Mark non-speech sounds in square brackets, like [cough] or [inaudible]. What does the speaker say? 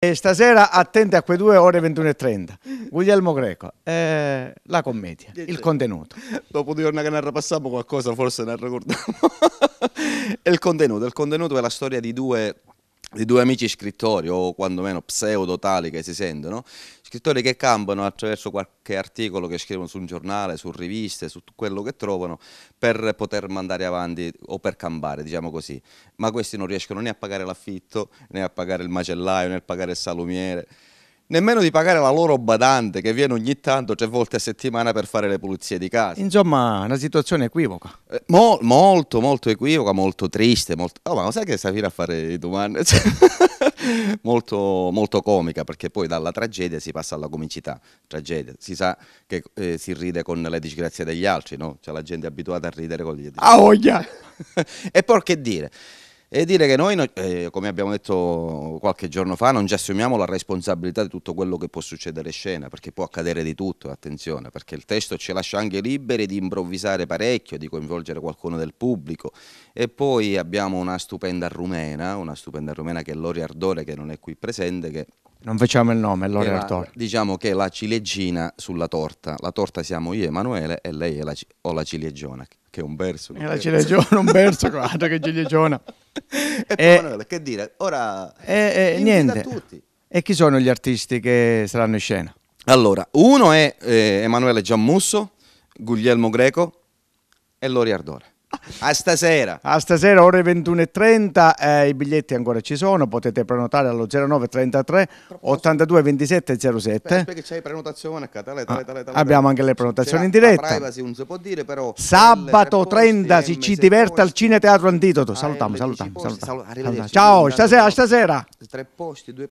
E stasera attenti a quei due ore 21.30. Guglielmo Greco, eh, la commedia, il contenuto. Dopo due giorni che ne passiamo qualcosa forse ne ricordiamo. [laughs] il contenuto, il contenuto è la storia di due di due amici scrittori o quantomeno pseudotali che si sentono, scrittori che campano attraverso qualche articolo che scrivono su un giornale, su riviste, su quello che trovano per poter mandare avanti o per campare, diciamo così. Ma questi non riescono né a pagare l'affitto, né a pagare il macellaio, né a pagare il salumiere nemmeno di pagare la loro badante che viene ogni tanto tre volte a settimana per fare le pulizie di casa. Insomma, una situazione equivoca. Eh, mo molto, molto equivoca, molto triste. Molto... Oh, ma lo sai che sta fino a fare le domande? Cioè, [laughs] molto, molto comica, perché poi dalla tragedia si passa alla comicità. Tragedia. Si sa che eh, si ride con le disgrazie degli altri, no? Cioè la gente è abituata a ridere con gli altri. Ah, voglia! [laughs] e poi che dire? e dire che noi, eh, come abbiamo detto qualche giorno fa, non ci assumiamo la responsabilità di tutto quello che può succedere in scena, perché può accadere di tutto, attenzione, perché il testo ci lascia anche liberi di improvvisare parecchio, di coinvolgere qualcuno del pubblico. E poi abbiamo una stupenda rumena, una stupenda rumena che è Lori Ardore, che non è qui presente, che non facciamo il nome, Lori Ardore. Diciamo che è la ciliegina sulla torta. La torta siamo io, Emanuele, e lei è la, o la ciliegiona che è un verso. Era eh, Ciligiona, un verso, [laughs] guarda che Ciligiona. e eh, poi, Manuela, che dire, ora... E, eh, eh, niente. E chi sono gli artisti che saranno in scena? Allora, uno è eh, Emanuele Giammusso, Guglielmo Greco e Lori Ardore. A stasera. A stasera ore 21.30, eh, i biglietti ancora ci sono, potete prenotare allo 0933 82 27 07. Perché c'è prenotazione, tale, tale, tale, tale, ah, Abbiamo anche le prenotazioni in diretta. Privacy, non si può dire, però, Sabato 30 si ci diverte al Cine Teatro Antidoto. Ah, salutiamo, salutiamo, salutiamo. Ciao, stasera, stasera. Tre posti, due